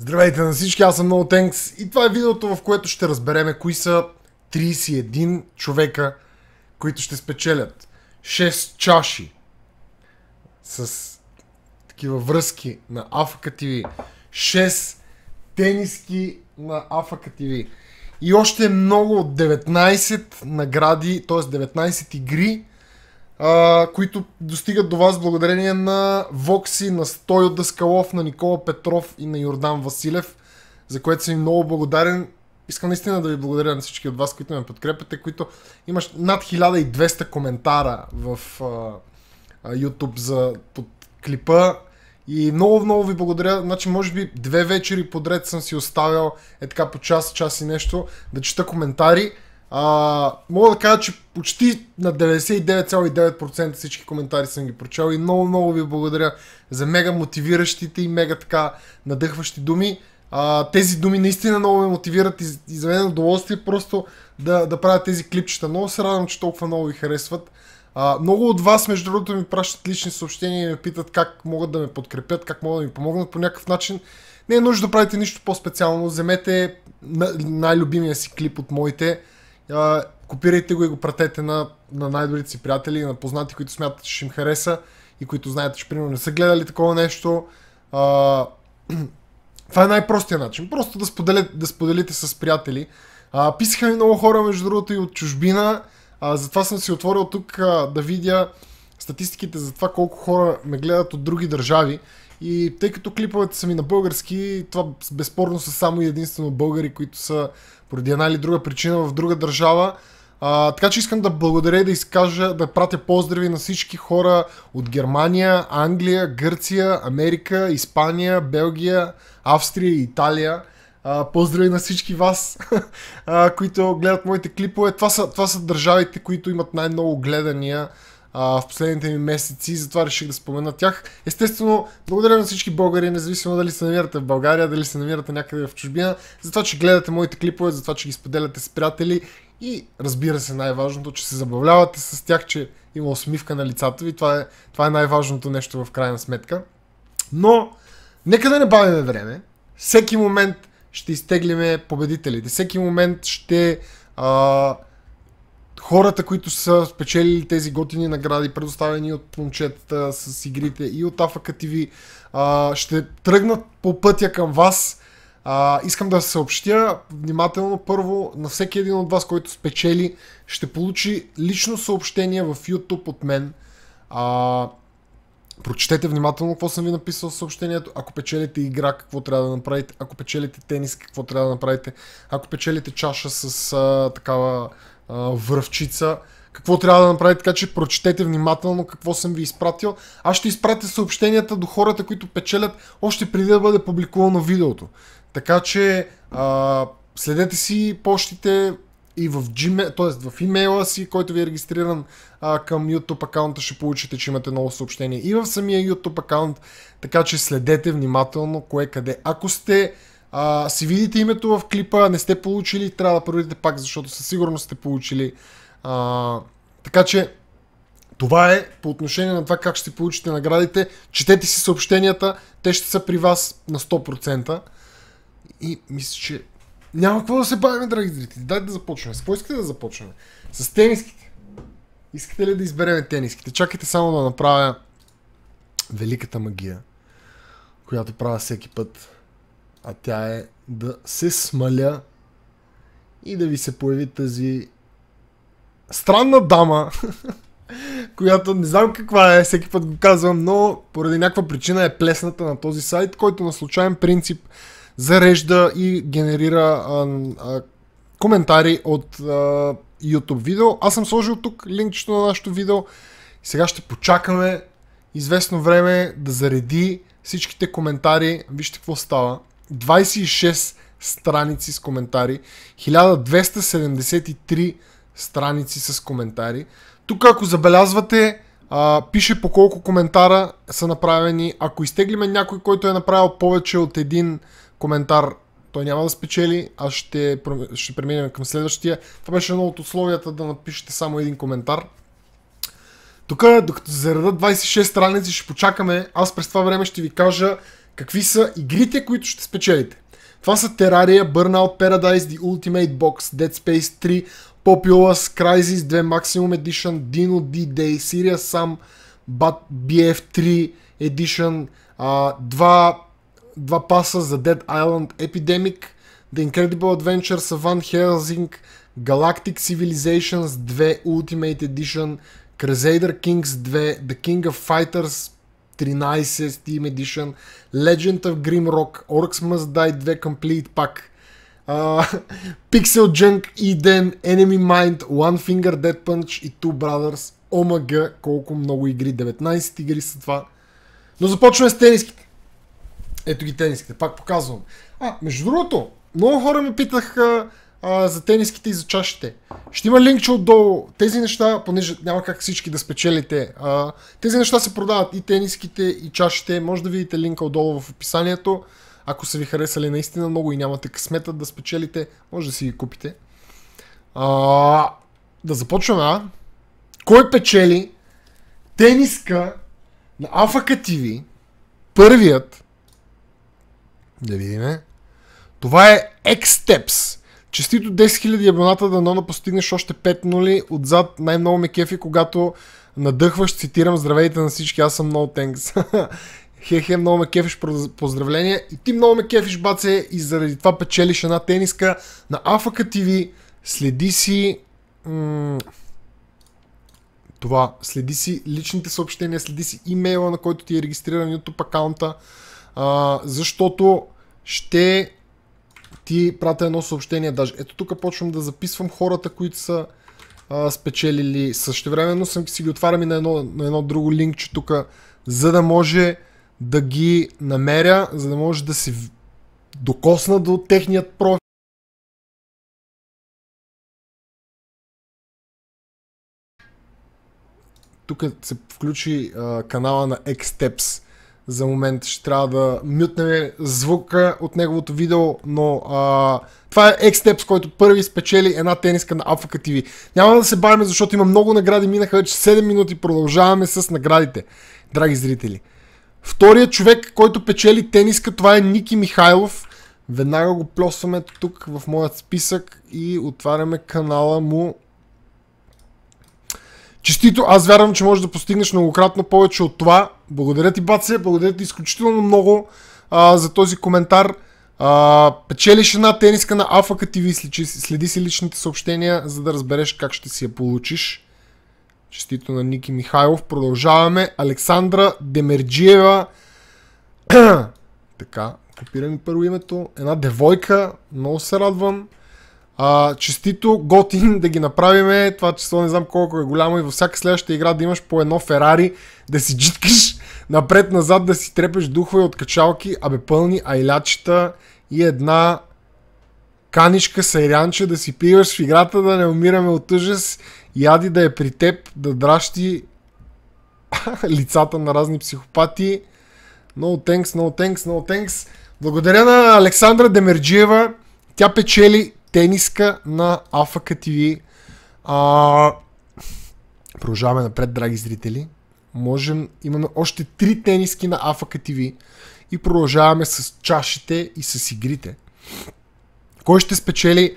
Здравейте на всички, аз съм много и това е видеото, в което ще разбереме кои са 31 човека, които ще спечелят 6 чаши с такива връзки на Афака ТВ, 6 тениски на Афака ТВ и още много 19 награди, т.е. 19 игри а, които достигат до вас благодарение на Вокси, на Стойо Дъскалов, на Никола Петров и на Йордан Василев, за което съм много благодарен. Искам наистина да ви благодаря на всички от вас, които ме подкрепяте, които имаш над 1200 коментара в а, а, YouTube за под клипа. И много, много ви благодаря. Значи, може би две вечери подред съм си оставял е така по час, час и нещо да чета коментари. А, мога да кажа, че почти на 99,9% всички коментари съм ги прочел и много, много ви благодаря за мега мотивиращите и мега така надъхващи думи. А, тези думи наистина много ме мотивират и, и за мен е удоволствие просто да, да правя тези клипчета. Много се радвам, че толкова много ви харесват. А, много от вас, между другото, ми пращат лични съобщения и ме питат как могат да ме подкрепят, как могат да ми помогнат по някакъв начин. Не е нужно да правите нищо по-специално. Вземете най-любимия си клип от моите а, копирайте го и го пратете на, на най-добрите си приятели на познати, които смятат, че ще им хареса и които знаете, че примерно не са гледали такова нещо. А, това е най-простия начин. Просто да споделите, да споделите с приятели. А, писаха ми много хора, между другото, и от чужбина. А, затова съм си отворил тук а, да видя статистиките за това колко хора ме гледат от други държави. И тъй като клиповете са ми на български, това безспорно са само и единствено българи, които са поради една или друга причина в друга държава. А, така че искам да благодаря и да изкажа, да пратя поздрави на всички хора от Германия, Англия, Гърция, Америка, Испания, Белгия, Австрия и Италия. А, поздрави на всички вас, а, които гледат моите клипове. Това са, това са държавите, които имат най-много гледания а, в последните ми месеци, затова реших да спомена тях. Естествено, благодаря на всички българи, независимо дали се намирате в България, дали се намирате някъде в чужбина, за това, че гледате моите клипове, за това, че ги споделяте с приятели и разбира се най-важното, че се забавлявате с тях, че има усмивка на лицата ви. Това е, това е най-важното нещо в крайна сметка. Но, нека да не бавиме време. Всеки момент ще изтеглиме победителите. Всеки момент ще а, хората, които са спечелили тези готини награди, предоставени от момчетата с игрите и от Афака TV, ще тръгнат по пътя към вас. А, искам да съобщя внимателно първо на всеки един от вас, който спечели, ще получи лично съобщение в YouTube от мен. А, прочетете внимателно какво съм ви написал в съобщението. Ако печелите игра, какво трябва да направите. Ако печелите тенис, какво трябва да направите. Ако печелите чаша с а, такава връвчица, какво трябва да направите, така че прочетете внимателно какво съм ви изпратил. Аз ще изпратя съобщенията до хората, които печелят още преди да бъде публикувано видеото. Така че а, следете си почтите и в Gmail, т.е. в имейла си, който ви е регистриран а, към YouTube акаунта, ще получите, че имате ново съобщение и в самия YouTube акаунт, така че следете внимателно кое къде. Ако сте а, си видите името в клипа, не сте получили, трябва да проверите пак, защото със сигурност сте получили. А, така че това е по отношение на това как ще получите наградите. Четете си съобщенията, те ще са при вас на 100%. И мисля, че няма какво да се бавим, драги зрители. Дайте да започнем. С какво искате да започнем? С тениските. Искате ли да изберем тениските? Чакайте само да направя великата магия, която правя всеки път а тя е да се смаля и да ви се появи тази странна дама, която не знам каква е, всеки път го казвам, но поради някаква причина е плесната на този сайт, който на случайен принцип зарежда и генерира а, а, коментари от а, YouTube видео. Аз съм сложил тук линкчето на нашето видео. Сега ще почакаме известно време да зареди всичките коментари. Вижте какво става. 26 страници с коментари, 1273 страници с коментари. Тук ако забелязвате, а, пише по колко коментара са направени. Ако изтеглиме някой, който е направил повече от един коментар, той няма да спечели, а ще, ще преминем към следващия. Това беше едно от условията да напишете само един коментар. Тук, докато заредат 26 страници, ще почакаме. Аз през това време ще ви кажа какви са игрите, които ще спечелите. Това са Terraria, Burnout Paradise, The Ultimate Box, Dead Space 3, Populous, Crysis 2, Maximum Edition, Dino D-Day, Syria Sam, Bat BF3 Edition, а, два, два паса за Dead Island Epidemic, The Incredible Adventure, Savan Helsing, Galactic Civilizations 2 Ultimate Edition, Crusader Kings 2, The King of Fighters 13 Steam Edition, Legend of Grimrock, Orcs Must Die 2 Complete пак, uh, Pixel Junk, Eden, Enemy Mind, One Finger Dead Punch и Two Brothers. ОМГ, колко много игри, 19 игри са това. Но започваме с тениските. Ето ги тениските, пак показвам. А, между другото, много хора ме питаха а, за тениските и за чашите. Ще има линкче отдолу. Тези неща, понеже няма как всички да спечелите, а, тези неща се продават и тениските, и чашите. Може да видите линка отдолу в описанието. Ако са ви харесали наистина много и нямате късмета да спечелите, може да си ги купите. А, да започваме, а? Кой печели тениска на Афака TV? Първият. Да видиме. Това е X-Steps. Честито 10 000 абоната, да да постигнеш още 5 нули. Отзад най-много ме кефи, когато надъхваш, цитирам, здравейте на всички, аз съм много no тенкс. Хе-хе, много ме кефиш, поздравления. И ти много ме кефиш, баце, и заради това печелиш една тениска на Афака TV. Следи си... М- това. Следи си личните съобщения, следи си имейла, на който ти е регистриран YouTube акаунта, а, защото ще ти прата едно съобщение даже. Ето тук почвам да записвам хората, които са а, спечелили. Същевременно съм си ги отварям и на едно, на едно друго линкче тук, за да може да ги намеря, за да може да се докосна до техният профил. Тук се включи а, канала на Xteps за момент ще трябва да мютнем звука от неговото видео, но а, това е Xtep, с който първи спечели една тениска на Alpha TV. Няма да се бавим, защото има много награди, минаха вече 7 минути, продължаваме с наградите, драги зрители. Вторият човек, който печели тениска, това е Ники Михайлов. Веднага го плосваме тук в моят списък и отваряме канала му Честито, аз вярвам, че можеш да постигнеш многократно повече от това. Благодаря ти, Баце, благодаря ти изключително много а, за този коментар. А, печелиш една тениска на Афака TV, следи си личните съобщения, за да разбереш как ще си я получиш. Честито на Ники Михайлов. Продължаваме. Александра Демерджиева. така, копирам и първо името. Една девойка. Много се радвам. А, честито, готин да ги направиме. Това число не знам колко е голямо и във всяка следваща игра да имаш по едно Ферари, да си джиткаш напред-назад, да си трепеш духове от качалки, абе пълни айлячета и една каничка сайрянче да си пиваш в играта, да не умираме от ужас и да е при теб, да дращи лицата на разни психопати. No thanks, no thanks, no thanks. Благодаря на Александра Демерджиева. Тя печели тениска на Афака ТВ. А, продължаваме напред, драги зрители. Можем, имаме още три тениски на Афака ТВ и продължаваме с чашите и с игрите. Кой ще спечели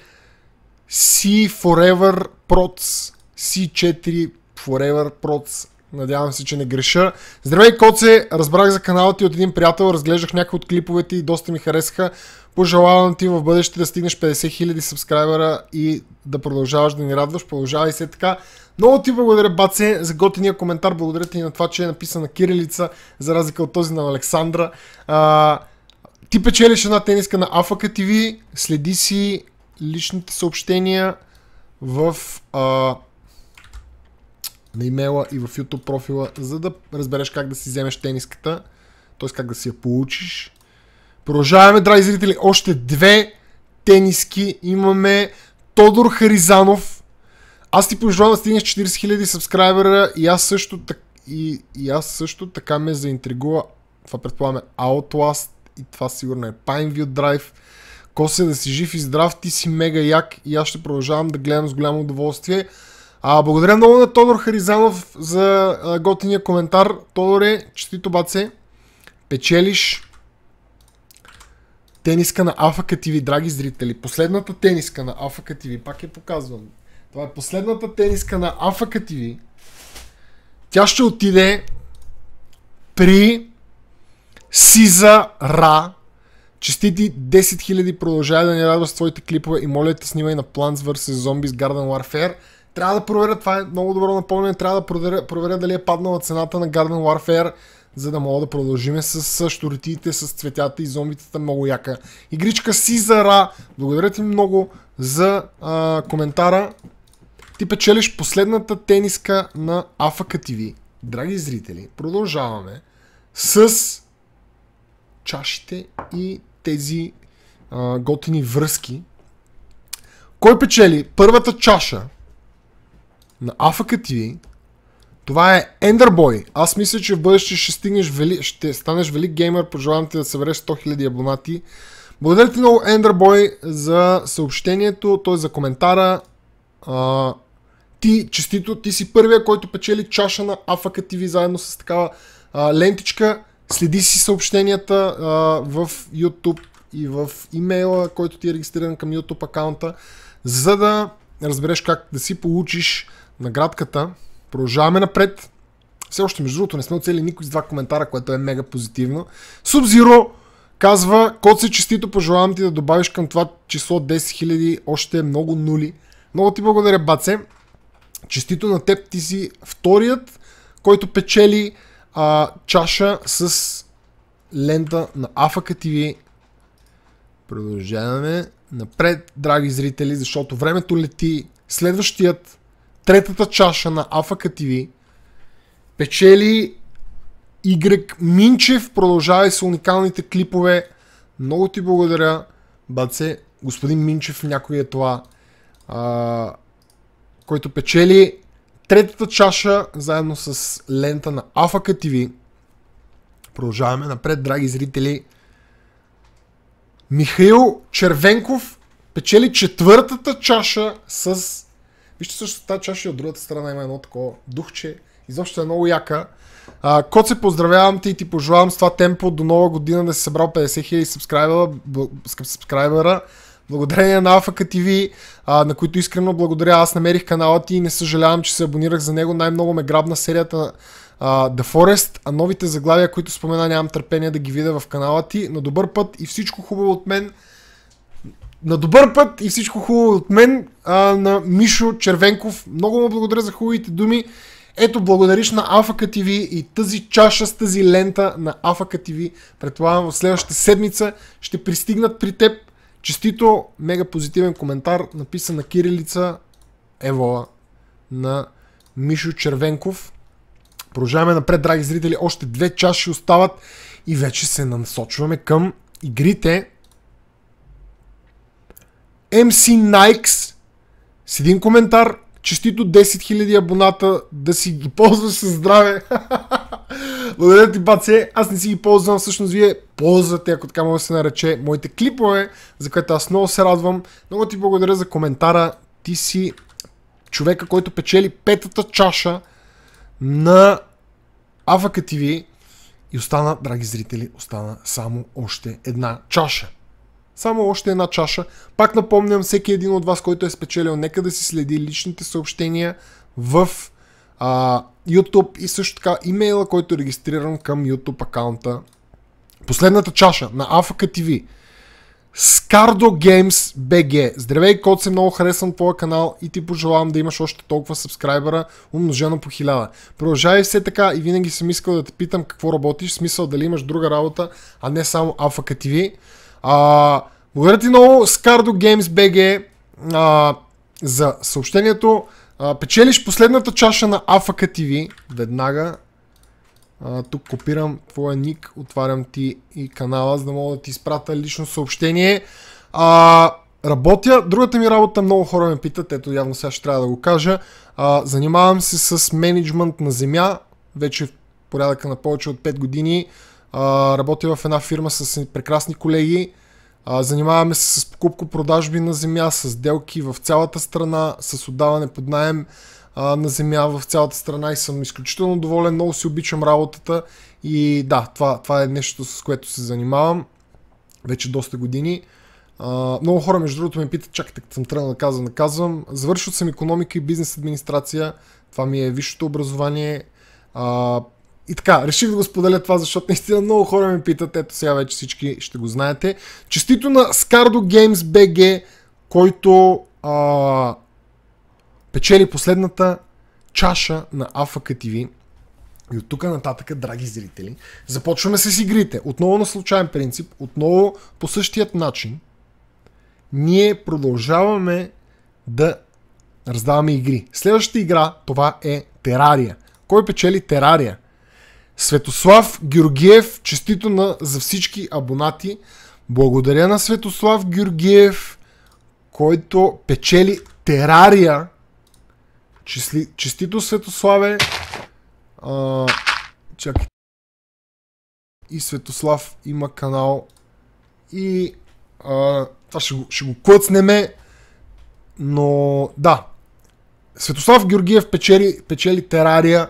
C Forever Prots C4 Forever Prots Надявам се, че не греша. Здравей, Коце! Разбрах за канала ти от един приятел, разглеждах някои от клиповете и доста ми харесаха. Пожелавам ти в бъдеще да стигнеш 50 000 сабскрайбера и да продължаваш да ни радваш. Продължавай се така. Много ти благодаря, Баце, за готиния коментар. Благодаря ти на това, че е написана Кирилица, за разлика от този на Александра. А, ти печелиш една тениска на Афака TV. Следи си личните съобщения в а, на имейла и в YouTube профила, за да разбереш как да си вземеш тениската, т.е. как да си я получиш Продължаваме, драги зрители, още две тениски имаме. Тодор Харизанов. Аз ти пожелавам да стигнеш 40 000 сабскрайбера и аз също така и, и аз също така ме заинтригува това предполагаме Outlast и това сигурно е Pineview Drive. Косе да си жив и здрав, ти си мега як и аз ще продължавам да гледам с голямо удоволствие. А, благодаря много на Тодор Харизанов за а, готиния коментар. Тодоре, честито баце, печелиш, тениска на Алфака ТВ, драги зрители. Последната тениска на Алфака ТВ, пак я показвам. Това е последната тениска на Алфака ТВ. Тя ще отиде при Сиза Ра. Честити 10 000, продължава да ни радва с твоите клипове и моля те снимай на Plants vs. Zombies Garden Warfare. Трябва да проверя, това е много добро напомнение, трябва да проверя, проверя дали е паднала цената на Garden Warfare за да мога да продължим с штуртиите, с цветята и зомбитата. Много яка игричка Сизара. Благодаря ти много за а, коментара. Ти печелиш последната тениска на Афака ТВ. Драги зрители, продължаваме с чашите и тези а, готини връзки. Кой печели първата чаша на Афака ТВ това е Ендербой. Аз мисля, че в бъдеще ще, стигнеш вели... ще станеш велик геймер. Пожелавам ти да събереш 100 000 абонати. Благодаря ти много, Ендербой, за съобщението, т.е. за коментара. А, ти, честито, ти си първия, който печели чаша на Афака TV заедно с такава а, лентичка. Следи си съобщенията а, в YouTube и в имейла, който ти е регистриран към YouTube акаунта, за да разбереш как да си получиш наградката. Продължаваме напред. Все още, между другото, не сме оцели никой с два коментара, което е мега позитивно. Субзиро! Казва, код се честито, пожелавам ти да добавиш към това число 10 000 още много нули. Много ти благодаря, Баце. Честито на теб, ти си вторият, който печели а, чаша с лента на Афака ТВ. Продължаваме напред, драги зрители, защото времето лети. Следващият третата чаша на Афака ТВ. Печели Y Минчев. Продължава и с уникалните клипове. Много ти благодаря, баце. Господин Минчев някой е това, а, който печели третата чаша заедно с лента на Афака ТВ. Продължаваме напред, драги зрители. Михаил Червенков печели четвъртата чаша с Вижте също тази чаша от другата страна има едно такова духче. Изобщо е много яка. Кот се поздравявам ти и ти пожелавам с това темпо до нова година да си събрал 50 хиляди сабскрайбера. Благодарение на Афака TV, а, на които искрено благодаря. Аз намерих канала ти и не съжалявам, че се абонирах за него. Най-много ме грабна серията а, The Forest, а новите заглавия, които спомена, нямам търпение да ги видя в канала ти. На добър път и всичко хубаво от мен на добър път и всичко хубаво от мен, а, на Мишо Червенков. Много му благодаря за хубавите думи. Ето, благодариш на Афака ТВ и тази чаша с тази лента на Афака ТВ. Предполагам, в следващата седмица ще пристигнат при теб. Честито, мега позитивен коментар, написан на Кирилица Евола на Мишо Червенков. Продължаваме напред, драги зрители. Още две чаши остават и вече се насочваме към игрите, MC Nikes с един коментар. Честито 10 000 абоната, да си ги ползваш със здраве. Благодаря ти, Баце. Аз не си ги ползвам, всъщност вие ползвате, ако така може да се нарече, моите клипове, за което аз много се радвам. Много ти благодаря за коментара. Ти си човека, който печели петата чаша на Афака ТВ и остана, драги зрители, остана само още една чаша. Само още една чаша. Пак напомням, всеки един от вас, който е спечелил, нека да си следи личните съобщения в а, YouTube и също така имейла, който е регистриран към YouTube акаунта. Последната чаша на Афака TV. Скардо Games BG. Здравей, Код се много харесвам твоя канал и ти пожелавам да имаш още толкова сабскрайбера, умножено по хиляда. Продължавай все така и винаги съм искал да те питам какво работиш, смисъл дали имаш друга работа, а не само Афака TV. А, благодаря ти много, Скардо Games BG, а, за съобщението. А, печелиш последната чаша на Афака TV, веднага. А, тук копирам твоя ник, отварям ти и канала, за да мога да ти изпратя лично съобщение. А, работя. Другата ми работа, много хора ме питат, ето явно сега ще трябва да го кажа. А, занимавам се с менеджмент на земя, вече в порядъка на повече от 5 години а, в една фирма с прекрасни колеги. А, занимаваме се с покупко-продажби на земя, с делки в цялата страна, с отдаване под найем а, на земя в цялата страна и съм изключително доволен, много си обичам работата и да, това, това е нещо с което се занимавам вече доста години. А, много хора, между другото, ме питат, чакай, като съм тръгнал да казвам, да казвам. Завършил съм економика и бизнес администрация. Това ми е висшето образование. А, и така, реших да го споделя това, защото наистина много хора ме питат, ето сега вече всички ще го знаете. Честито на Scardo Games BG, който а, печели последната чаша на Афака TV. И от тук нататък, драги зрители, започваме с игрите. Отново на случайен принцип, отново по същият начин, ние продължаваме да раздаваме игри. Следващата игра, това е Терария. Кой печели Терария? Светослав Георгиев, честито на, за всички абонати. Благодаря на Светослав Георгиев, който печели терария. Числи, честито Светославе. А, чакай. И Светослав има канал. И а, това ще го, ще го клъцнеме. Но да. Светослав Георгиев печели, печели терария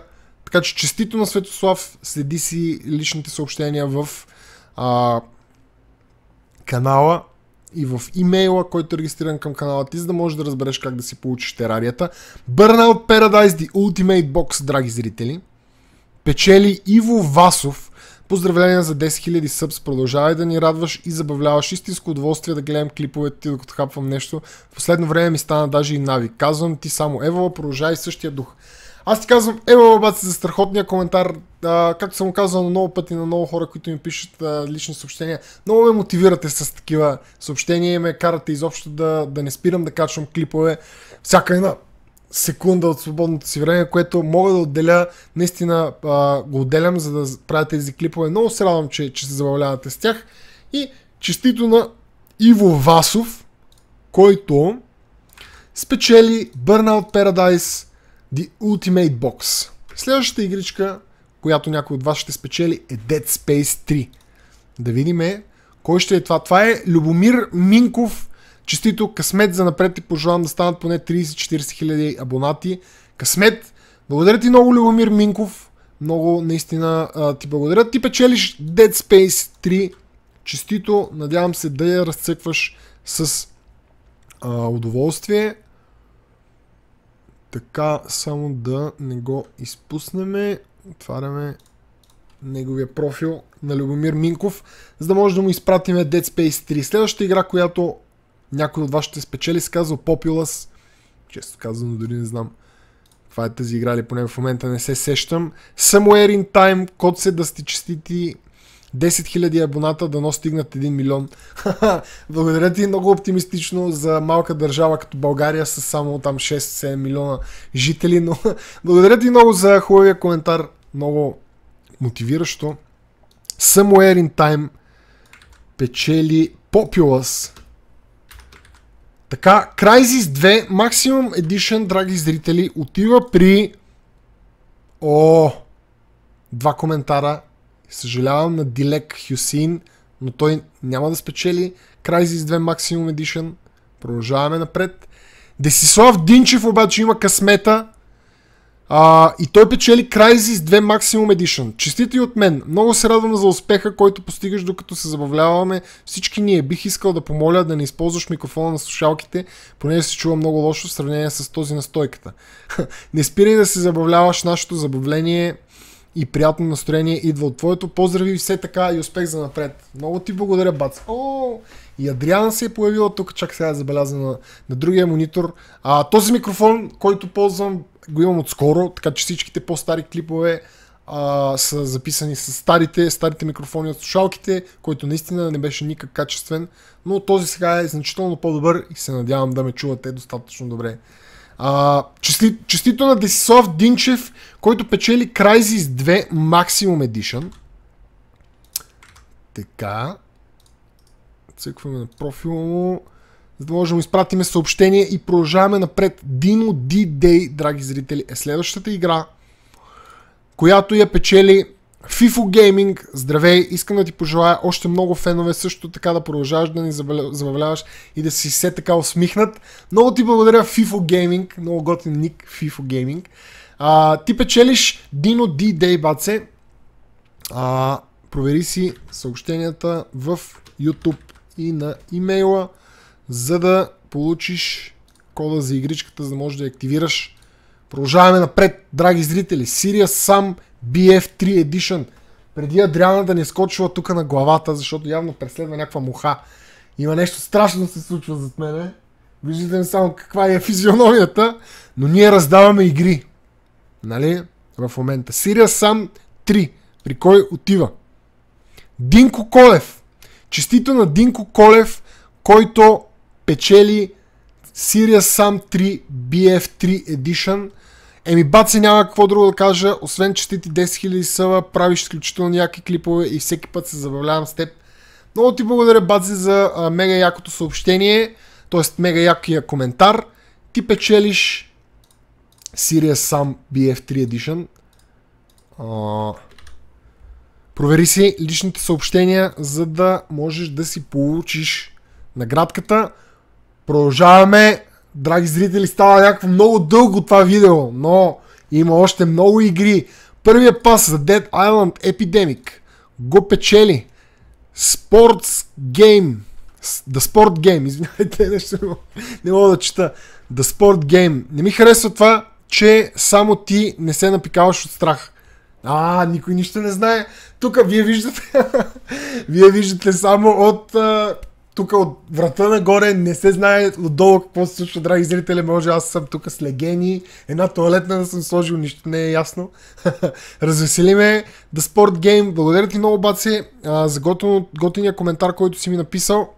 така че честито на Светослав, следи си личните съобщения в а, канала и в имейла, който е регистриран към канала ти, за да можеш да разбереш как да си получиш терарията. Burnout Paradise The Ultimate Box, драги зрители. Печели Иво Васов. Поздравления за 10 000 събс. Продължавай да ни радваш и забавляваш. Истинско удоволствие да гледам клиповете ти, докато хапвам нещо. В последно време ми стана даже и нави. Казвам ти само, Евала, продължай същия дух. Аз ти казвам, ева бабаци за страхотния коментар. А, както съм казал на много пъти на много хора, които ми пишат а, лични съобщения, много ме мотивирате с такива съобщения и ме карате изобщо да, да не спирам да качвам клипове. Всяка една секунда от свободното си време, което мога да отделя, наистина а, го отделям, за да правя тези клипове. Много се радвам, че, че се забавлявате с тях. И честито на Иво Васов, който спечели Burnout Paradise The Ultimate Box. Следващата игричка, която някой от вас ще спечели е Dead Space 3. Да видим е, кой ще е това. Това е Любомир Минков. Честито късмет за напред и пожелавам да станат поне 30-40 хиляди абонати. Късмет! Благодаря ти много, Любомир Минков. Много наистина ти благодаря. Ти печелиш Dead Space 3. Честито, надявам се да я разцъкваш с а, удоволствие. Така, само да не го изпуснеме. Отваряме неговия профил на Любомир Минков, за да може да му изпратим Dead Space 3. Следващата игра, която някой от вас ще спечели, се казва Populous. Често казано, дори не знам каква е тази игра, или поне в момента не се сещам. Somewhere in Time, код се да сте честити 10 000 абоната, дано стигнат 1 милион. Благодаря ти много оптимистично за малка държава като България с само там 6-7 милиона жители, но благодаря ти много за хубавия коментар. Много мотивиращо. Somewhere in Time печели Populous. Така, Crysis 2 Maximum Edition, драги зрители, отива при... О! Два коментара Съжалявам на Дилек Хюсин, но той няма да спечели. Crysis 2 Maximum Edition. Продължаваме напред. Десислав Динчев обаче има късмета. А, и той печели Crysis 2 Maximum Edition. Честите и от мен. Много се радвам за успеха, който постигаш докато се забавляваме всички ние. Бих искал да помоля да не използваш микрофона на слушалките, понеже се чува много лошо в сравнение с този на стойката. не спирай да се забавляваш, нашето забавление и приятно настроение идва от твоето. Поздрави все така и успех за напред. Много ти благодаря, бац. О, и Адриана се е появила тук, чак сега е забелязана на, на другия монитор. А, този микрофон, който ползвам, го имам отскоро, така че всичките по-стари клипове а, са записани с старите, старите микрофони от слушалките, който наистина не беше никак качествен, но този сега е значително по-добър и се надявам да ме чувате достатъчно добре. А, чести, честито на Десислав Динчев, който печели Crysis 2 Maximum Edition. Така. Цъкваме на профила му. За да можем да изпратиме съобщение и продължаваме напред. Dino D-Day, драги зрители, е следващата игра, която я печели FIFO Gaming, здравей! Искам да ти пожелая още много фенове също така да продължаваш да ни забавляваш и да си все така усмихнат. Много ти благодаря FIFO Gaming, много готин ник FIFO Gaming. А, ти печелиш Dino D-Day, баце. А, провери си съобщенията в YouTube и на имейла, за да получиш кода за игричката, за да можеш да я активираш. Продължаваме напред, драги зрители. Сирия сам! BF3 Edition. Преди Адриана да не скочва тук на главата, защото явно преследва някаква муха. Има нещо страшно се случва зад мене. Виждате ми само каква е физиономията, но ние раздаваме игри. Нали? В момента. Сирия сам 3. При кой отива? Динко Колев. Честито на Динко Колев, който печели Сирия сам 3 BF3 Edition – Еми баци няма какво друго да кажа, освен че ти 10 000 съва, правиш изключително яки клипове и всеки път се забавлявам с теб. Много ти благодаря баци за а, мега якото съобщение, т.е. мега якия коментар. Ти печелиш Sirius Sam BF3 Edition. А, провери си личните съобщения, за да можеш да си получиш наградката. Продължаваме драги зрители, става някакво много дълго това видео, но има още много игри. Първия пас за Dead Island Epidemic го печели Sports Game. The Sport Game, извинявайте, нещо не мога, не мога да чета. The Sport Game. Не ми харесва това, че само ти не се напикаваш от страх. А, никой нищо не знае. Тук вие виждате, вие виждате само от тук от врата нагоре не се знае отдолу какво се случва, драги зрители, може аз съм тук с легени, една туалетна да съм сложил, нищо не е ясно. Развесели ме The Sport Game, благодаря ти много, баци, за готин, готиния коментар, който си ми написал.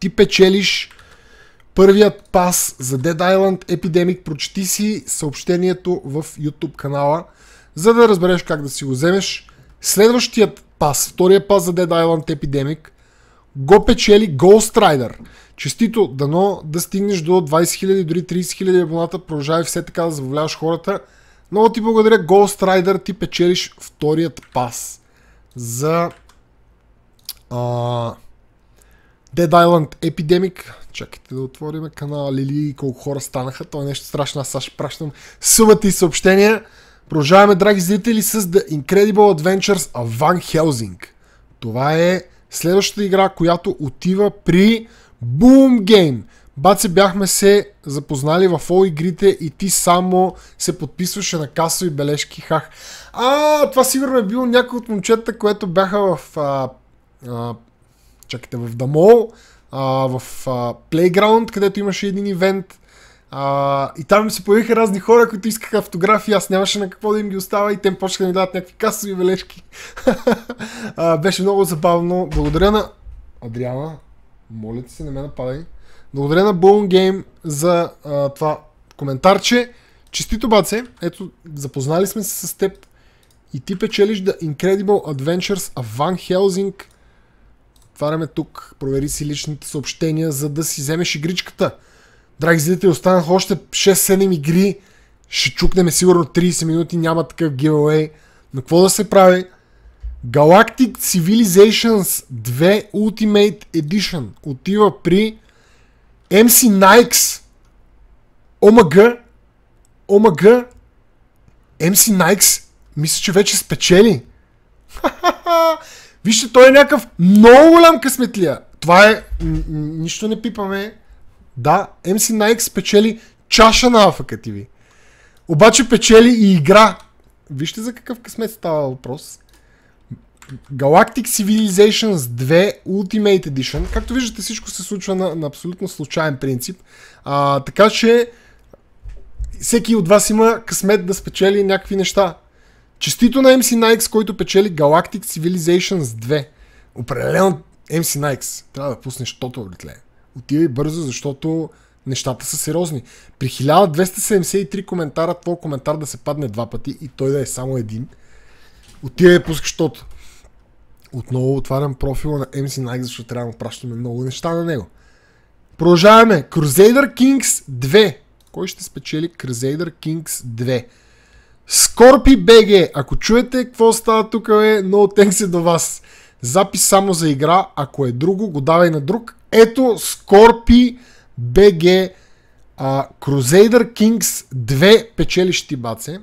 Ти печелиш първият пас за Dead Island Epidemic, прочети си съобщението в YouTube канала, за да разбереш как да си го вземеш. Следващият пас, втория пас за Dead Island Epidemic – го печели Ghost Rider. Честито, дано да стигнеш до 20 000, дори 30 000 абоната, продължавай все така да забавляваш хората. Много ти благодаря, Ghost Rider, ти печелиш вторият пас за а, Dead Island Epidemic. Чакайте да отворим канала Лили колко хора станаха. Това е нещо страшно, аз ще пращам сумата и съобщения. Продължаваме, драги зрители, с The Incredible Adventures of Van Helsing. Това е Следващата игра, която отива при Boom Game. Баци бяхме се запознали в О игрите и ти само се подписваше на касови бележки. Хах. А, това сигурно е било някои от момчета, което бяха в... А, а, чакайте, в Дамол, а, в а, Playground, където имаше един ивент а, и там се появиха разни хора, които искаха автографи, аз нямаше на какво да им ги остава, и те почнаха да ми дават някакви касови бележки. а, беше много забавно. Благодаря на Адриана, моля ти се, не ме нападай. Благодаря на Bone Game за а, това коментарче. Честито, баце, ето, запознали сме се с теб и ти печелиш да Incredible Adventures of Van Helsing. Отваряме тук, провери си личните съобщения, за да си вземеш игричката. Драги зрители, останах още 6-7 игри. Ще чукнем сигурно 30 минути, няма такъв giveaway. Но какво да се прави? Galactic Civilizations 2 Ultimate Edition отива при MC Nikes. Омага. Омага. MC Nikes мисля, че вече спечели. Вижте, той е някакъв много голям късметлия. Това е... Нищо не пипаме. Да, MC Nike печели чаша на Афака TV. Обаче печели и игра. Вижте за какъв късмет става въпрос. Galactic Civilizations 2 Ultimate Edition. Както виждате, всичко се случва на, на абсолютно случайен принцип. А, така че всеки от вас има късмет да спечели някакви неща. Честито на MC Nikes, който печели Galactic Civilizations 2. Определено MC Nikes. Трябва да пуснеш тото в отивай бързо, защото нещата са сериозни. При 1273 коментара, твой коментар да се падне два пъти и той да е само един, отивай и пускаш Отново отварям профила на MC Nike, защото трябва да пращаме много неща на него. Продължаваме. Crusader Kings 2. Кой ще спечели Crusader Kings 2? Скорпи БГ. Ако чуете какво става тук, е, но thanks се до вас. Запис само за игра, ако е друго, го давай на друг. Ето Скорпи BG Крузейдър Crusader Kings 2 печелищи баце.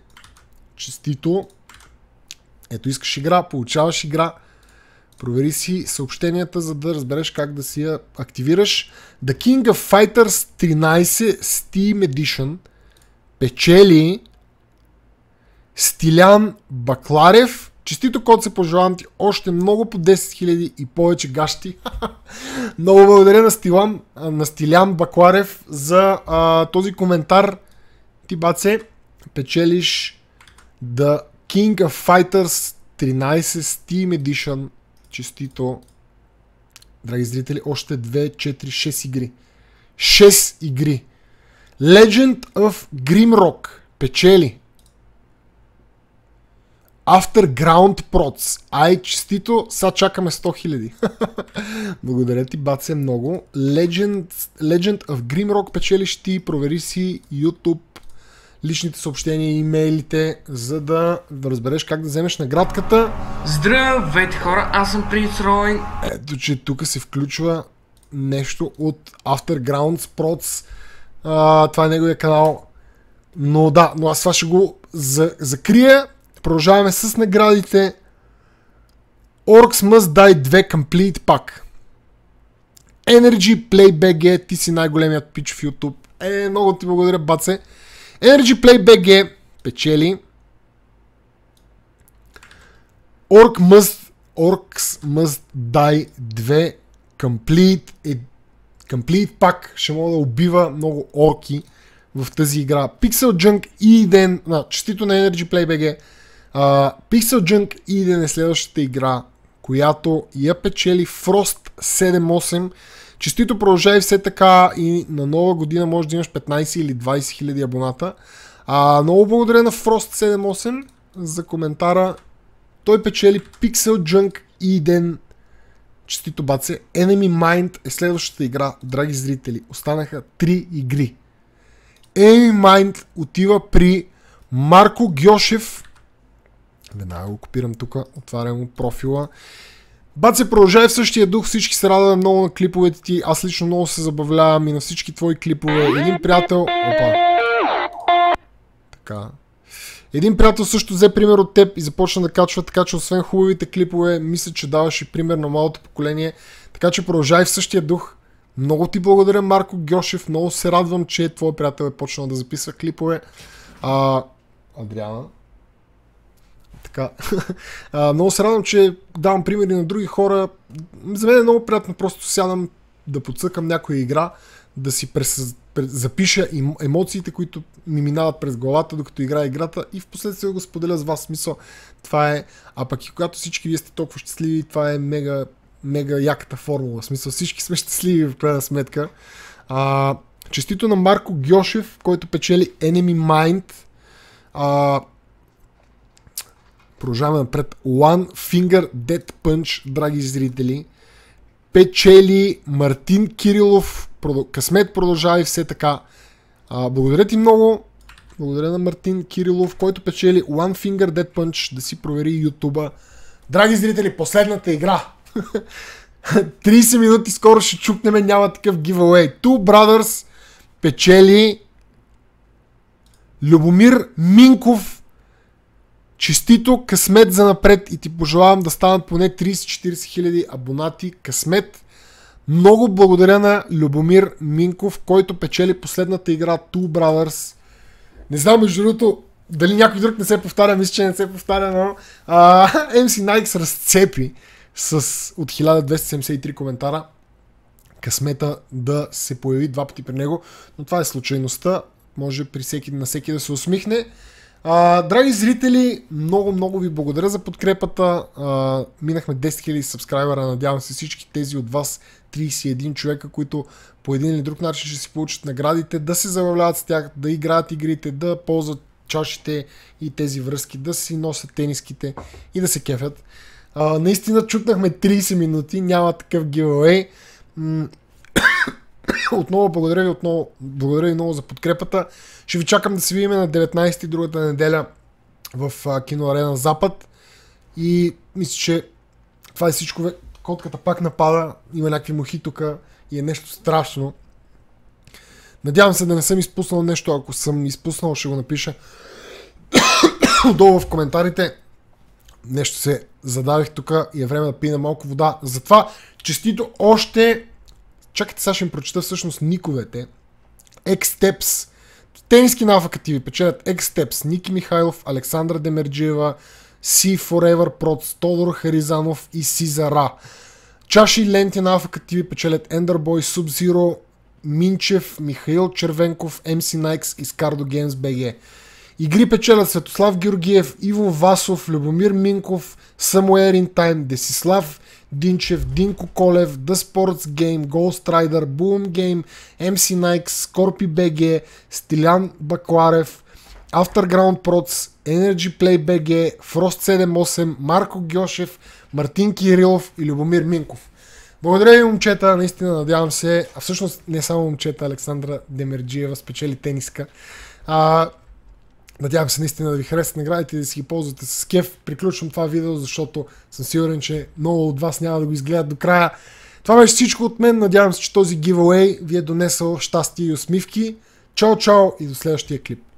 Честито. Ето искаш игра, получаваш игра. Провери си съобщенията, за да разбереш как да си я активираш. The King of Fighters 13 Steam Edition печели Стилян Бакларев Честито код се пожелавам ти още много по 10 000 и повече гащи. много благодаря на, Стилан, на Стилян Бакларев за а, този коментар. Ти баце, печелиш The King of Fighters 13 Steam Edition. Честито, драги зрители, още 2, 4, 6 игри. 6 игри. Legend of Grimrock печели Ground Prots. Ай, честито, сега чакаме 100 хиляди. Благодаря ти, баце, много. Legend, Legend of Grimrock печелиш ти, провери си YouTube личните съобщения и имейлите, за да, да разбереш как да вземеш наградката. Здравейте хора, аз съм Принц Ройн. Ето, че тук се включва нещо от Ground Prots. А, това е неговия канал. Но да, но аз това ще го за, закрия Продължаваме с наградите. Orcs Must Die 2 Complete pack. Energy Play BG, ти си най-големият пич в YouTube. Е, много ти благодаря, баце. Energy Play BG печели. Orc Must, Orcs Must Die 2 Complete Complete пак ще мога да убива много орки в тази игра. Pixel Junk и ден на честито на Energy Play BG. А, Pixel Junk иде е следващата игра, която я печели Frost 7-8. Честито продължай все така и на нова година може да имаш 15 или 20 хиляди абоната. А, много благодаря на Frost 7-8 за коментара. Той печели Pixel Junk Eden. Честито баце. Enemy Mind е следващата игра, драги зрители. Останаха 3 игри. Enemy Mind отива при Марко Гьошев, Веднага го копирам тук, отварям го профила. Бат се продължава в същия дух, всички се радваме много на клиповете ти, аз лично много се забавлявам и на всички твои клипове. Един приятел... Опа. Така. Един приятел също взе пример от теб и започна да качва, така че освен хубавите клипове, мисля, че даваш и пример на малото поколение. Така че продължай в същия дух. Много ти благодаря, Марко Гьошев. Много се радвам, че твой приятел е почнал да записва клипове. А, Адриана, така. А, много се радвам, че давам примери на други хора. За мен е много приятно просто сядам да подсъкам някоя игра, да си през, през, запиша емоциите, които ми минават през главата, докато играя играта и в последствие го споделя с вас. Смисъл, това е... А пък и когато всички вие сте толкова щастливи, това е мега, мега яката формула. В смисъл, всички сме щастливи в крайна сметка. А, честито на Марко Гьошев, който печели Enemy Mind. А, Продължаваме напред. One Finger Dead Punch, драги зрители. Печели Мартин Кирилов. Късмет продължава и все така. А, благодаря ти много. Благодаря на Мартин Кирилов, който печели One Finger Dead Punch. Да си провери ютуба. Драги зрители, последната игра. 30 минути скоро ще чукнеме, няма такъв giveaway. Two Brothers печели Любомир Минков Честито, късмет за напред и ти пожелавам да станат поне 30-40 хиляди абонати. Късмет! Много благодаря на Любомир Минков, който печели последната игра Two Brothers. Не знам, между другото, дали някой друг не се повтаря, мисля, че не се повтаря, но а, MC Nikes разцепи с от 1273 коментара късмета да се появи два пъти при него, но това е случайността. Може при всеки, на всеки да се усмихне. А, драги зрители, много, много ви благодаря за подкрепата. А, минахме 10 000 сабскрайбера. Надявам се всички тези от вас, 31 човека, които по един или друг начин ще си получат наградите, да се забавляват с тях, да играят игрите, да ползват чашите и тези връзки, да си носят тениските и да се кефят. А, наистина чукнахме 30 минути, няма такъв giveaway. отново благодаря ви, отново благодаря ви много за подкрепата. Ще ви чакам да се видим на 19 другата неделя в киноарена Запад. И мисля, че това е всичко. Котката пак напада, има някакви мухи тук и е нещо страшно. Надявам се да не съм изпуснал нещо. Ако съм изпуснал, ще го напиша долу в коментарите. Нещо се задавих тук и е време да пина малко вода. Затова честито още Чакайте, сега ще им прочета всъщност никовете. Екстепс. Тениски на Афака ТВ печелят Екстепс. Ники Михайлов, Александра Демерджиева, Си Форевър, Проц, Тодор Харизанов и Сизара. Чаши ленти на Афака ТВ печелят Ендербой, Субзиро, Минчев, Михаил Червенков, MC Найкс, и Scardo БГ. BG. Игри печелят Светослав Георгиев, Иво Васов, Любомир Минков, Самуер Интайм, Десислав Динчев, Динко Колев, The Sports Game, Ghost Rider, Boom Game, MC Nike, Scorpi BG, Стилян Бакларев, Afterground Prots, Energy Play BG, Frost 78, Марко Гьошев, Мартин Кирилов и Любомир Минков. Благодаря ви, момчета. Наистина надявам се, а всъщност не само момчета, Александра Демерджиева спечели тениска. А, Надявам се наистина да ви харесат наградите и да си ги ползвате с кеф. Приключвам това видео, защото съм сигурен, че много от вас няма да го изгледат до края. Това беше всичко от мен. Надявам се, че този giveaway ви е донесъл щастие и усмивки. Чао, чао и до следващия клип.